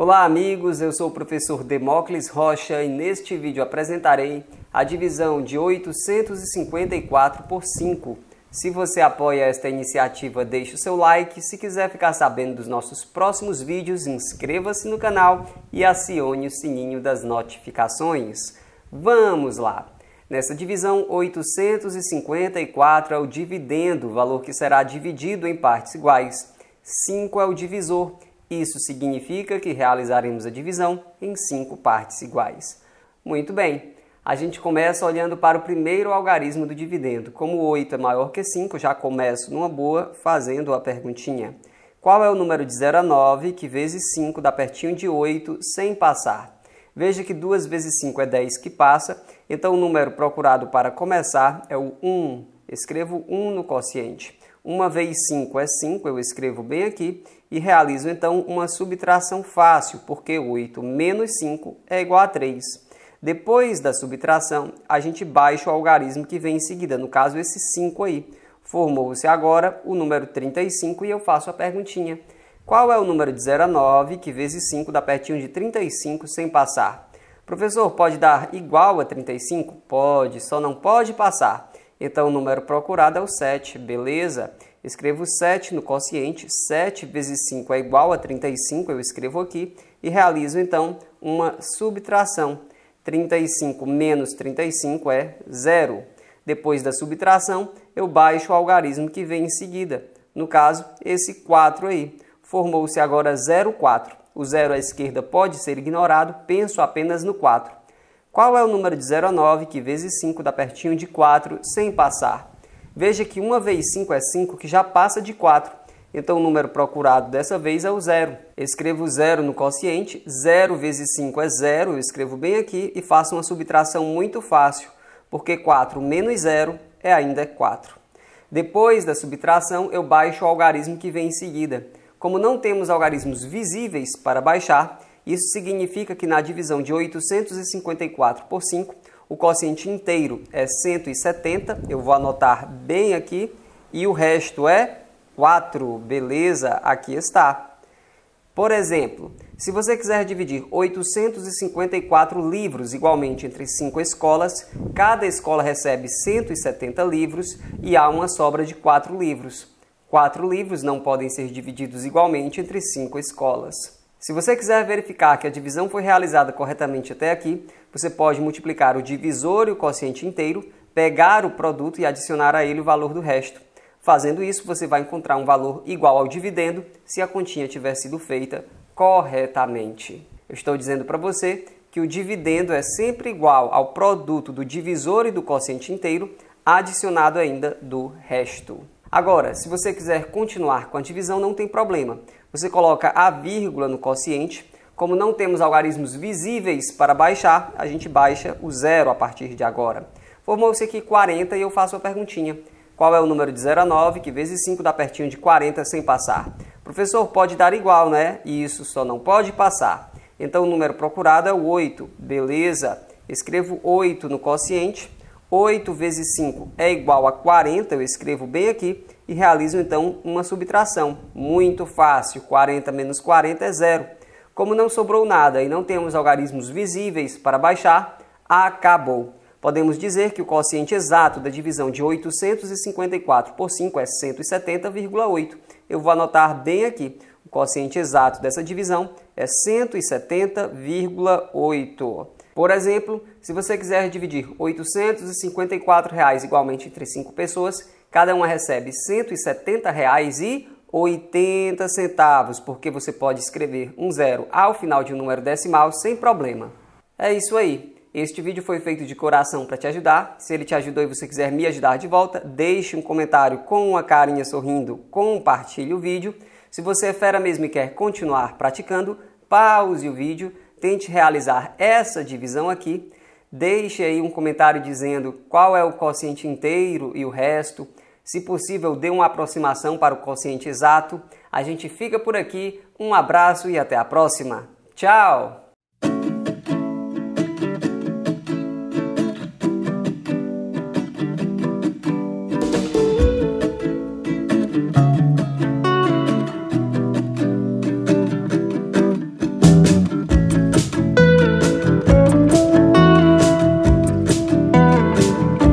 Olá, amigos. Eu sou o professor Demócles Rocha e neste vídeo apresentarei a divisão de 854 por 5. Se você apoia esta iniciativa, deixe o seu like. Se quiser ficar sabendo dos nossos próximos vídeos, inscreva-se no canal e acione o sininho das notificações. Vamos lá! Nessa divisão, 854 é o dividendo, valor que será dividido em partes iguais. 5 é o divisor, isso significa que realizaremos a divisão em cinco partes iguais. Muito bem, a gente começa olhando para o primeiro algarismo do dividendo. Como 8 é maior que 5, já começo numa boa fazendo a perguntinha. Qual é o número de 0 a 9 que vezes 5 dá pertinho de 8 sem passar? Veja que 2 vezes 5 é 10 que passa, então o número procurado para começar é o 1. Escrevo 1 no quociente. 1 vez 5 é 5, eu escrevo bem aqui, e realizo então uma subtração fácil, porque 8 menos 5 é igual a 3. Depois da subtração, a gente baixa o algarismo que vem em seguida, no caso esse 5 aí. Formou-se agora o número 35 e eu faço a perguntinha. Qual é o número de 0 a 9 que vezes 5 dá pertinho de 35 sem passar? Professor, pode dar igual a 35? Pode, só não pode passar. Então o número procurado é o 7, beleza? Escrevo 7 no quociente, 7 vezes 5 é igual a 35, eu escrevo aqui, e realizo então uma subtração. 35 menos 35 é zero. Depois da subtração, eu baixo o algarismo que vem em seguida. No caso, esse 4 aí. Formou-se agora 0,4. O zero à esquerda pode ser ignorado, penso apenas no 4. Qual é o número de 0 a 9 que vezes 5 dá pertinho de 4 sem passar? Veja que 1 vezes 5 é 5 que já passa de 4. Então o número procurado dessa vez é o zero. escrevo zero no quociente, 0 vezes 5 é zero, eu escrevo bem aqui e faço uma subtração muito fácil, porque 4 menos 0 é ainda 4. Depois da subtração, eu baixo o algarismo que vem em seguida. Como não temos algarismos visíveis para baixar, isso significa que na divisão de 854 por 5, o quociente inteiro é 170, eu vou anotar bem aqui, e o resto é 4, beleza? Aqui está. Por exemplo, se você quiser dividir 854 livros igualmente entre 5 escolas, cada escola recebe 170 livros e há uma sobra de 4 livros. 4 livros não podem ser divididos igualmente entre 5 escolas. Se você quiser verificar que a divisão foi realizada corretamente até aqui, você pode multiplicar o divisor e o quociente inteiro, pegar o produto e adicionar a ele o valor do resto. Fazendo isso, você vai encontrar um valor igual ao dividendo se a continha tiver sido feita corretamente. Eu estou dizendo para você que o dividendo é sempre igual ao produto do divisor e do quociente inteiro, adicionado ainda do resto. Agora, se você quiser continuar com a divisão, não tem problema. Você coloca a vírgula no quociente. Como não temos algarismos visíveis para baixar, a gente baixa o zero a partir de agora. Formou-se aqui 40 e eu faço a perguntinha. Qual é o número de 0 a 9, que vezes 5 dá pertinho de 40 sem passar? Professor, pode dar igual, né? E isso só não pode passar. Então o número procurado é o 8. Beleza. Escrevo 8 no quociente 8 vezes 5 é igual a 40, eu escrevo bem aqui, e realizo então uma subtração. Muito fácil, 40 menos 40 é zero. Como não sobrou nada e não temos algarismos visíveis para baixar, acabou. Podemos dizer que o quociente exato da divisão de 854 por 5 é 170,8. Eu vou anotar bem aqui. O quociente exato dessa divisão é 170,8. Por exemplo, se você quiser dividir R$ 854 reais igualmente entre cinco pessoas, cada uma recebe R$ 170,80, porque você pode escrever um zero ao final de um número decimal sem problema. É isso aí. Este vídeo foi feito de coração para te ajudar. Se ele te ajudou e você quiser me ajudar de volta, deixe um comentário com uma carinha sorrindo, compartilhe o vídeo. Se você é fera mesmo e quer continuar praticando, pause o vídeo tente realizar essa divisão aqui. Deixe aí um comentário dizendo qual é o quociente inteiro e o resto. Se possível, dê uma aproximação para o quociente exato. A gente fica por aqui. Um abraço e até a próxima. Tchau!